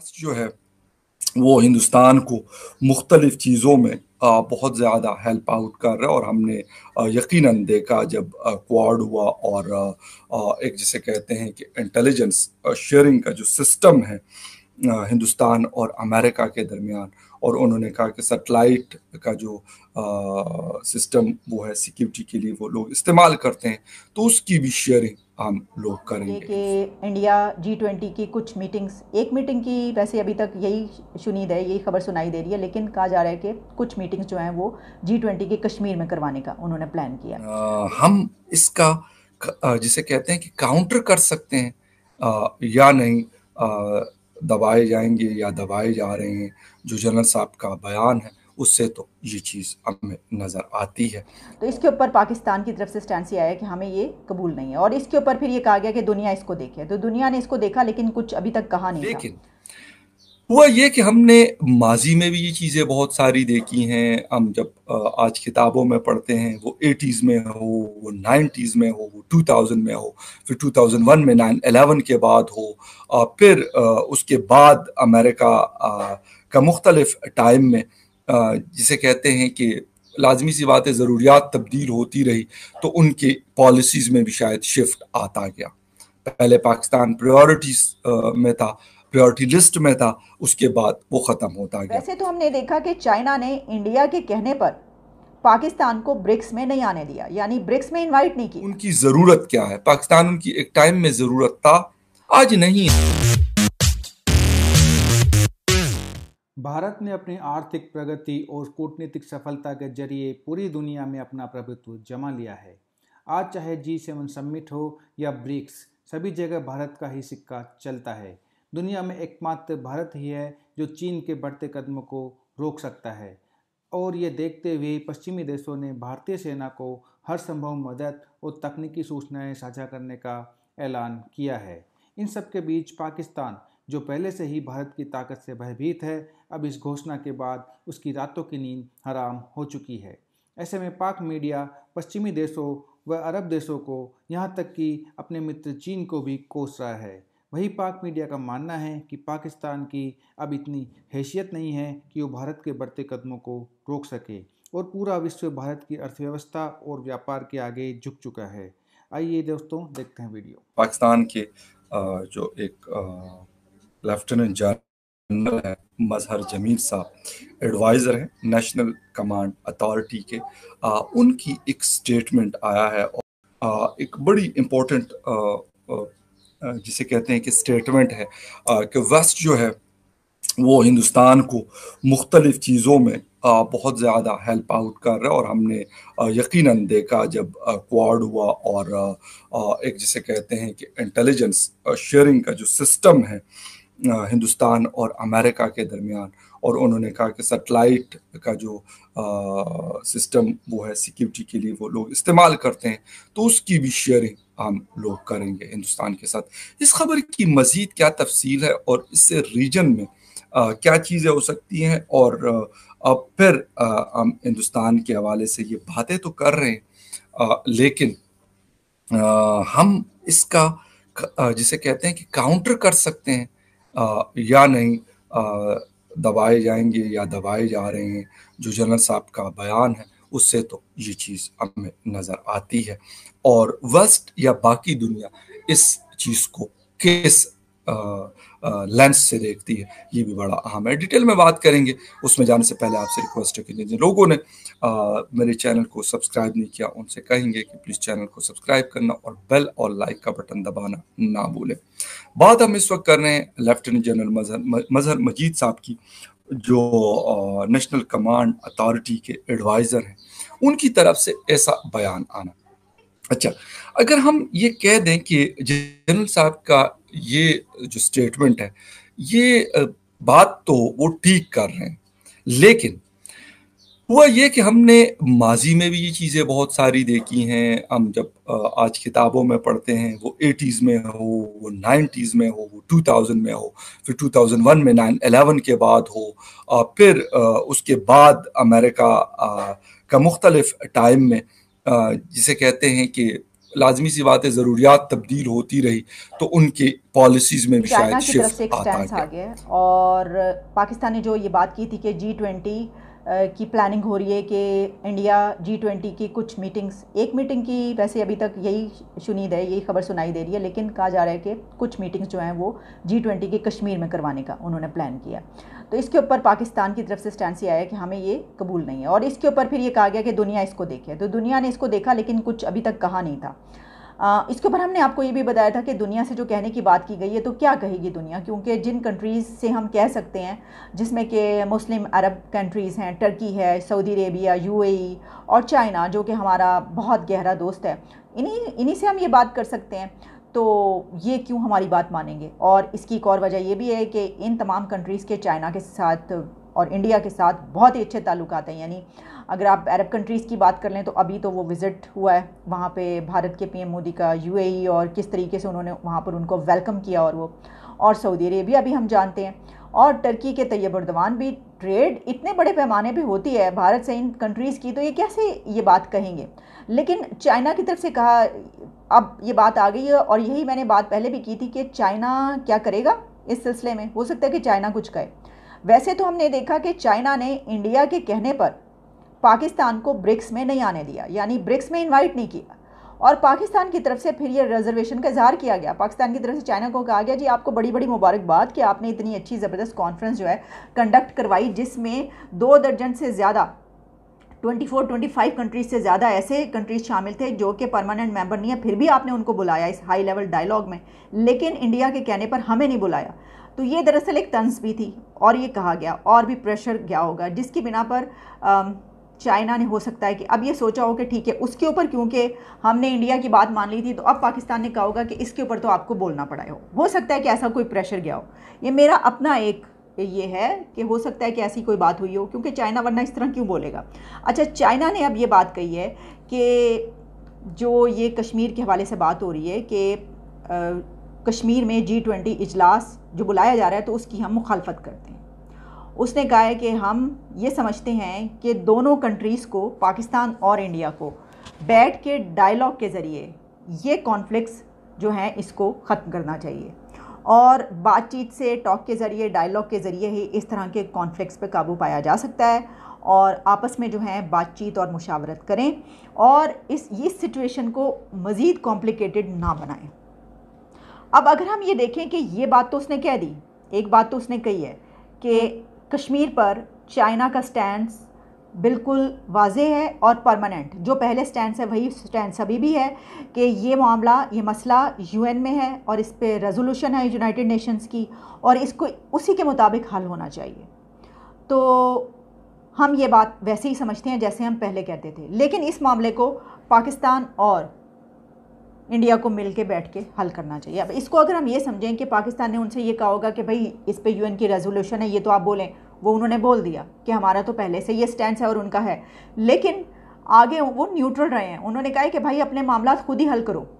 trust जो है वो हिंदुस्तान को मुख्तलिफ चीज़ों में बहुत ज़्यादा हेल्प आउट कर रहा है और हमने यकीनन देखा जब क्वाड हुआ और एक जिसे कहते हैं कि इंटेलिजेंस शेयरिंग का जो सिस्टम है हिंदुस्तान और अमेरिका के दरमियान और उन्होंने कहा कि सेटेलाइट का जो आ, सिस्टम वो है सिक्योरिटी के लिए वो लोग इस्तेमाल करते हैं तो उसकी भी शेयरिंग हम लोग करेंगे कि इंडिया जी ट्वेंटी की कुछ मीटिंग्स एक मीटिंग की वैसे अभी तक यही सुनीद है यही खबर सुनाई दे रही है लेकिन कहा जा रहा है कि कुछ मीटिंग्स जो हैं वो जी ट्वेंटी के कश्मीर में करवाने का उन्होंने प्लान किया आ, हम इसका जिसे कहते हैं कि काउंटर कर सकते हैं आ, या नहीं आ, दबाए जाएंगे या दबाए जा रहे हैं जो जनरल साहब का बयान है उससे तो ये चीज़ हमें नज़र आती है तो इसके ऊपर पाकिस्तान की तरफ से स्टैंड आया है कि हमें ये कबूल नहीं है और इसके ऊपर फिर ये कहा गया कि दुनिया इसको देखे तो दुनिया ने इसको देखा लेकिन कुछ अभी तक कहा नहीं लेकिन हुआ ये कि हमने माजी में भी ये चीज़ें बहुत सारी देखी हैं हम जब आज किताबों में पढ़ते हैं वो एटीज़ में हो वो नाइन्टीज़ में हो वो टू थाउजेंड में हो फिर टू थाउजेंड वन में नाइन एलेवन के बाद हो फिर उसके बाद अमेरिका का मुख्तलफ टाइम में जिसे कहते हैं कि लाजमी सी बातें ज़रूरियात तब्दील होती रही तो उनके पॉलिसीज़ में भी शायद शिफ्ट आता गया पहले पाकिस्तान प्रायोरिटीज़ में था प्रायोरिटी लिस्ट में था उसके बाद वो ख़त्म होता गया वैसे तो हमने देखा कि चाइना ने इंडिया के कहने पर पाकिस्तान को ब्रिक्स में नहीं आने दिया यानी ब्रिक्स में इनवाइट नहीं किया उनकी ज़रूरत क्या है पाकिस्तान उनकी एक टाइम में ज़रूरत था आज नहीं भारत ने अपनी आर्थिक प्रगति और कूटनीतिक सफलता के जरिए पूरी दुनिया में अपना प्रभुत्व जमा लिया है आज चाहे जी सेवन समिट हो या ब्रिक्स सभी जगह भारत का ही सिक्का चलता है दुनिया में एकमात्र भारत ही है जो चीन के बढ़ते कदमों को रोक सकता है और ये देखते हुए पश्चिमी देशों ने भारतीय सेना को हर संभव मदद और तकनीकी सूचनाएं साझा करने का ऐलान किया है इन सब के बीच पाकिस्तान जो पहले से ही भारत की ताकत से भयभीत है अब इस घोषणा के बाद उसकी रातों की नींद हराम हो चुकी है ऐसे में पाक मीडिया पश्चिमी देशों व अरब देशों को यहाँ तक कि अपने मित्र चीन को भी कोस रहा है वही पाक मीडिया का मानना है कि पाकिस्तान की अब इतनी हैसियत नहीं है कि वो भारत के बढ़ते कदमों को रोक सके और पूरा विश्व भारत की अर्थव्यवस्था और व्यापार के आगे झुक चुका है आइए दोस्तों देखते हैं वीडियो पाकिस्तान के जो एक लेफ्टिनेंट जनरल है मजहर जमीर साहब एडवाइज़र हैं नेशनल कमांड अथॉरिटी के आ, उनकी एक स्टेटमेंट आया है और आ, एक बड़ी इम्पोर्टेंट जिसे कहते हैं कि स्टेटमेंट है कि वेस्ट जो है वो हिंदुस्तान को मुख्तलिफ चीज़ों में बहुत ज़्यादा हेल्प आउट कर रहा है और हमने यकीनन देखा जब क्वाड हुआ और एक जिसे कहते हैं कि इंटेलिजेंस शेयरिंग का जो सिस्टम है हिंदुस्तान और अमेरिका के दरमियान और उन्होंने कहा कि सेटेलाइट का जो आ, सिस्टम वो है सिक्योरिटी के लिए वो लोग इस्तेमाल करते हैं तो उसकी भी शेयरिंग हम लोग करेंगे हिंदुस्तान के साथ इस खबर की मज़ीद क्या तफसील है और इससे रीजन में आ, क्या चीज़ें हो सकती हैं और अब फिर हम हिंदुस्तान के हवाले से ये बातें तो कर रहे हैं आ, लेकिन आ, हम इसका जिसे कहते हैं कि काउंटर कर सकते हैं या नहीं दबाए जाएंगे या दबाए जा रहे हैं जो जनरल साहब का बयान है उससे तो ये चीज़ हमें नज़र आती है और वेस्ट या बाकी दुनिया इस चीज़ को किस लेंस से देखती है ये भी बड़ा अहम है डिटेल में बात करेंगे उसमें जाने से पहले आपसे रिक्वेस्ट है कि जिन लोगों ने आ, मेरे चैनल को सब्सक्राइब नहीं किया उनसे कहेंगे कि प्लीज़ चैनल को सब्सक्राइब करना और बेल और लाइक का बटन दबाना ना भूलें बात हम इस वक्त कर रहे हैं लेफ्टिनेंट जनरल मजहर मजीद साहब की जो नेशनल कमांड अथॉरिटी के एडवाइज़र हैं उनकी तरफ से ऐसा बयान आना अच्छा अगर हम ये कह दें कि जनरल साहब का ये जो स्टेटमेंट है ये बात तो वो ठीक कर रहे हैं लेकिन हुआ ये कि हमने माजी में भी ये चीज़ें बहुत सारी देखी हैं हम जब आज किताबों में पढ़ते हैं वो एटीज़ में हो वो नाइन्टीज़ में हो वो टू थाउजेंड में हो फिर टू थाउजेंड वन में नाइन एलेवन के बाद हो फिर उसके बाद अमेरिका का मुख्तलफ टाइम में जिसे कहते हैं कि लाजमी सी बात है ज़रूरियात तब्दील होती रही तो उनके पॉलिसीज़ में भी शायद एक आता आ गया और पाकिस्तान ने जो ये बात की थी कि जी ट्वेंटी की प्लानिंग हो रही है कि इंडिया जी ट्वेंटी की कुछ मीटिंग्स एक मीटिंग की वैसे अभी तक यही सुनीद है यही खबर सुनाई दे रही है लेकिन कहा जा रहा है कि कुछ मीटिंग्स जो हैं वो जी ट्वेंटी के कश्मीर में करवाने का उन्होंने प्लान किया तो इसके ऊपर पाकिस्तान की तरफ से स्टैंड आया कि हमें ये कबूल नहीं है और इसके ऊपर फिर ये कहा गया कि दुनिया इसको देखे तो दुनिया ने इसको देखा लेकिन कुछ अभी तक कहा नहीं था आ, इसके ऊपर हमने आपको ये भी बताया था कि दुनिया से जो कहने की बात की गई है तो क्या कहेगी दुनिया क्योंकि जिन कंट्रीज़ से हम कह सकते हैं जिसमें कि मुस्लिम अरब कंट्रीज़ हैं टर्की है सऊदी अरेबिया यूएई और चाइना जो कि हमारा बहुत गहरा दोस्त है इन्हीं इन्हीं से हम ये बात कर सकते हैं तो ये क्यों हमारी बात मानेंगे और इसकी एक और वजह ये भी है कि इन तमाम कंट्रीज़ के चाइना के साथ और इंडिया के साथ बहुत ही अच्छे ताल्लुक हैं यानी अगर आप अरब कंट्रीज़ की बात कर लें तो अभी तो वो विज़िट हुआ है वहाँ पे भारत के पीएम मोदी का यूएई e और किस तरीके से उन्होंने वहाँ पर उनको वेलकम किया और वो और सऊदी अरेबिया भी हम जानते हैं और टर्की के तैयब उर्दवान भी ट्रेड इतने बड़े पैमाने पे होती है भारत से इन कंट्रीज़ की तो ये कैसे ये बात कहेंगे लेकिन चाइना की तरफ से कहा अब ये बात आ गई है और यही मैंने बात पहले भी की थी कि चाइना क्या करेगा इस सिलसिले में हो सकता है कि चाइना कुछ कहे वैसे तो हमने देखा कि चाइना ने इंडिया के कहने पर पाकिस्तान को ब्रिक्स में नहीं आने दिया यानी ब्रिक्स में इन्वाइट नहीं किया और पाकिस्तान की तरफ से फिर ये रिजर्वेशन का इजहार किया गया पाकिस्तान की तरफ से चाइना को कहा गया जी आपको बड़ी बड़ी मुबारकबाद कि आपने इतनी अच्छी ज़बरदस्त कॉन्फ्रेंस जो है कंडक्ट करवाई जिसमें दो दर्जन से ज़्यादा 24, 25 कंट्रीज से ज़्यादा ऐसे कंट्रीज शामिल थे जो कि परमानेंट मेंबर नहीं है फिर भी आपने उनको बुलाया इस हाई लेवल डायलॉग में लेकिन इंडिया के कहने पर हमें नहीं बुलाया तो ये दरअसल एक तंज भी थी और ये कहा गया और भी प्रेशर गया होगा जिसकी बिना पर आ, चाइना ने हो सकता है कि अब ये सोचा हो कि ठीक है उसके ऊपर क्योंकि हमने इंडिया की बात मान ली थी तो अब पाकिस्तान ने कहा होगा कि इसके ऊपर तो आपको बोलना पड़ा हो हो सकता है कि ऐसा कोई प्रेशर गया हो ये मेरा अपना एक ये है कि हो सकता है कि ऐसी कोई बात हुई हो क्योंकि चाइना वरना इस तरह क्यों बोलेगा अच्छा चाइना ने अब ये बात कही है कि जो ये कश्मीर के हवाले से बात हो रही है कि कश्मीर में जी ट्वेंटी इजलास जो बुलाया जा रहा है तो उसकी हम मुखालफत करते हैं उसने कहा है कि हम ये समझते हैं कि दोनों कंट्रीज़ को पाकिस्तान और इंडिया को बैठ के डायलॉग के ज़रिए ये कॉन्फ्लिक्स जो हैं इसको ख़त्म करना चाहिए और बातचीत से टॉक के ज़रिए डायलॉग के ज़रिए ही इस तरह के कॉन्फ्लिक्स पे काबू पाया जा सकता है और आपस में जो है बातचीत और मुशावरत करें और इस इस सिचुएशन को मज़ीद कॉम्प्लिकेटेड ना बनाएं अब अगर हम ये देखें कि ये बात तो उसने कह दी एक बात तो उसने कही है कि कश्मीर पर चाइना का स्टैंड बिल्कुल वाज है और परमानेंट जो पहले स्टैंड है वही स्टैंड अभी भी है कि ये मामला ये मसला यूएन में है और इस पर रेजोल्यूशन है यूनाइटेड नेशंस की और इसको उसी के मुताबिक हल होना चाहिए तो हम ये बात वैसे ही समझते हैं जैसे हम पहले कहते थे लेकिन इस मामले को पाकिस्तान और इंडिया को मिल के बैठ के हल करना चाहिए अब इसको अगर हम ये समझें कि पाकिस्तान ने उनसे ये कहा होगा कि भाई इस पर यूएन की रेजोल्यूशन है ये तो आप बोलें वो उन्होंने बोल दिया कि हमारा तो पहले से ये स्टैंड है और उनका है लेकिन आगे वो न्यूट्रल रहे हैं उन्होंने कहा है कि भाई अपने मामला खुद ही हल करो